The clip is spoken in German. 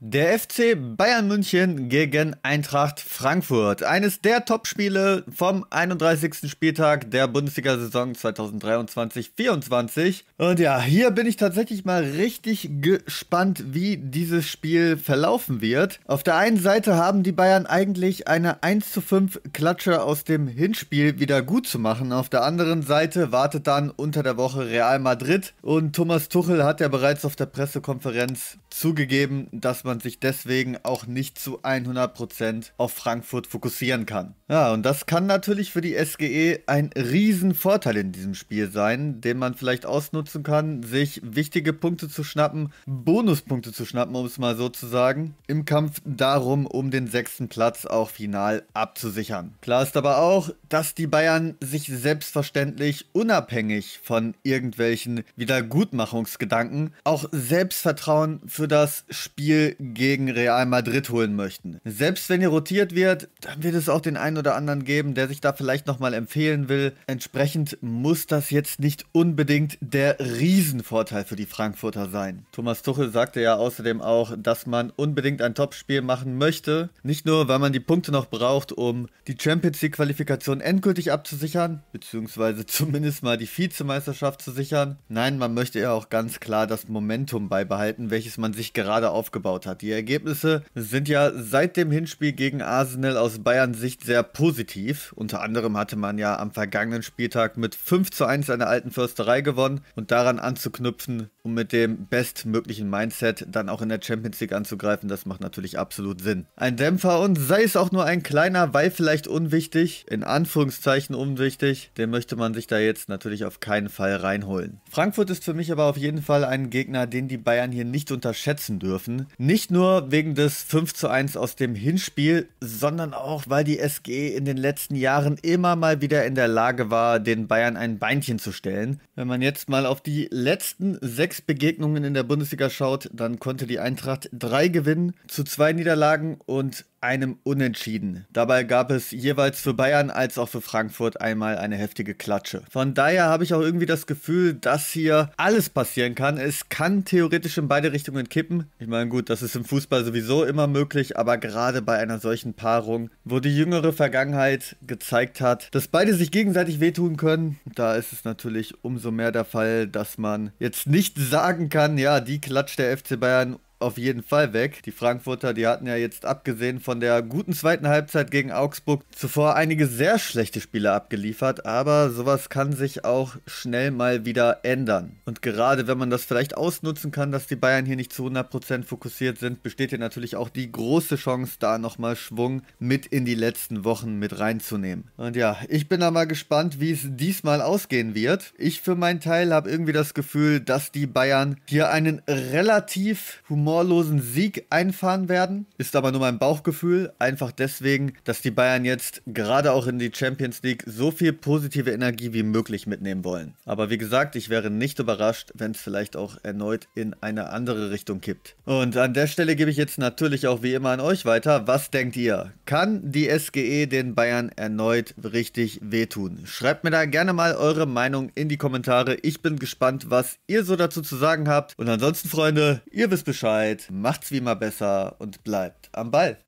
Der FC Bayern München gegen Eintracht Frankfurt. Eines der Topspiele vom 31. Spieltag der Bundesliga-Saison 2023-24. Und ja, hier bin ich tatsächlich mal richtig gespannt, wie dieses Spiel verlaufen wird. Auf der einen Seite haben die Bayern eigentlich eine 1 zu 5 Klatsche aus dem Hinspiel wieder gut zu machen. Auf der anderen Seite wartet dann unter der Woche Real Madrid. Und Thomas Tuchel hat ja bereits auf der Pressekonferenz zugegeben, dass man man sich deswegen auch nicht zu 100% auf Frankfurt fokussieren kann. Ja, und das kann natürlich für die SGE ein Riesenvorteil in diesem Spiel sein, den man vielleicht ausnutzen kann, sich wichtige Punkte zu schnappen, Bonuspunkte zu schnappen, um es mal so zu sagen, im Kampf darum, um den sechsten Platz auch final abzusichern. Klar ist aber auch, dass die Bayern sich selbstverständlich unabhängig von irgendwelchen Wiedergutmachungsgedanken auch Selbstvertrauen für das Spiel gegen Real Madrid holen möchten. Selbst wenn ihr rotiert wird, dann wird es auch den einen oder anderen geben, der sich da vielleicht nochmal empfehlen will. Entsprechend muss das jetzt nicht unbedingt der Riesenvorteil für die Frankfurter sein. Thomas Tuchel sagte ja außerdem auch, dass man unbedingt ein Topspiel machen möchte. Nicht nur, weil man die Punkte noch braucht, um die Champions League Qualifikation endgültig abzusichern, beziehungsweise zumindest mal die Vizemeisterschaft zu sichern. Nein, man möchte ja auch ganz klar das Momentum beibehalten, welches man sich gerade aufgebaut hat hat. Die Ergebnisse sind ja seit dem Hinspiel gegen Arsenal aus Bayern Sicht sehr positiv. Unter anderem hatte man ja am vergangenen Spieltag mit 5 zu 1 an der alten Försterei gewonnen und daran anzuknüpfen um mit dem bestmöglichen Mindset dann auch in der Champions League anzugreifen, das macht natürlich absolut Sinn. Ein Dämpfer und sei es auch nur ein kleiner, weil vielleicht unwichtig, in Anführungszeichen unwichtig, den möchte man sich da jetzt natürlich auf keinen Fall reinholen. Frankfurt ist für mich aber auf jeden Fall ein Gegner, den die Bayern hier nicht unterschätzen dürfen. Nicht nur wegen des 5 zu 1 aus dem Hinspiel, sondern auch, weil die SG in den letzten Jahren immer mal wieder in der Lage war, den Bayern ein Beinchen zu stellen. Wenn man jetzt mal auf die letzten sechs sechs Begegnungen in der Bundesliga schaut, dann konnte die Eintracht drei gewinnen zu zwei Niederlagen und einem Unentschieden. Dabei gab es jeweils für Bayern als auch für Frankfurt einmal eine heftige Klatsche. Von daher habe ich auch irgendwie das Gefühl, dass hier alles passieren kann. Es kann theoretisch in beide Richtungen kippen. Ich meine, gut, das ist im Fußball sowieso immer möglich, aber gerade bei einer solchen Paarung, wo die jüngere Vergangenheit gezeigt hat, dass beide sich gegenseitig wehtun können, da ist es natürlich umso mehr der Fall, dass man jetzt nicht sagen kann, ja, die klatscht der FC Bayern auf jeden Fall weg. Die Frankfurter, die hatten ja jetzt abgesehen von der guten zweiten Halbzeit gegen Augsburg zuvor einige sehr schlechte Spiele abgeliefert, aber sowas kann sich auch schnell mal wieder ändern. Und gerade wenn man das vielleicht ausnutzen kann, dass die Bayern hier nicht zu 100% fokussiert sind, besteht hier natürlich auch die große Chance, da nochmal Schwung mit in die letzten Wochen mit reinzunehmen. Und ja, ich bin da mal gespannt, wie es diesmal ausgehen wird. Ich für meinen Teil habe irgendwie das Gefühl, dass die Bayern hier einen relativ humorvollen humorlosen Sieg einfahren werden. Ist aber nur mein Bauchgefühl. Einfach deswegen, dass die Bayern jetzt gerade auch in die Champions League so viel positive Energie wie möglich mitnehmen wollen. Aber wie gesagt, ich wäre nicht überrascht, wenn es vielleicht auch erneut in eine andere Richtung kippt. Und an der Stelle gebe ich jetzt natürlich auch wie immer an euch weiter. Was denkt ihr? Kann die SGE den Bayern erneut richtig wehtun? Schreibt mir da gerne mal eure Meinung in die Kommentare. Ich bin gespannt, was ihr so dazu zu sagen habt. Und ansonsten, Freunde, ihr wisst Bescheid. Arbeit, macht's wie immer besser und bleibt am Ball.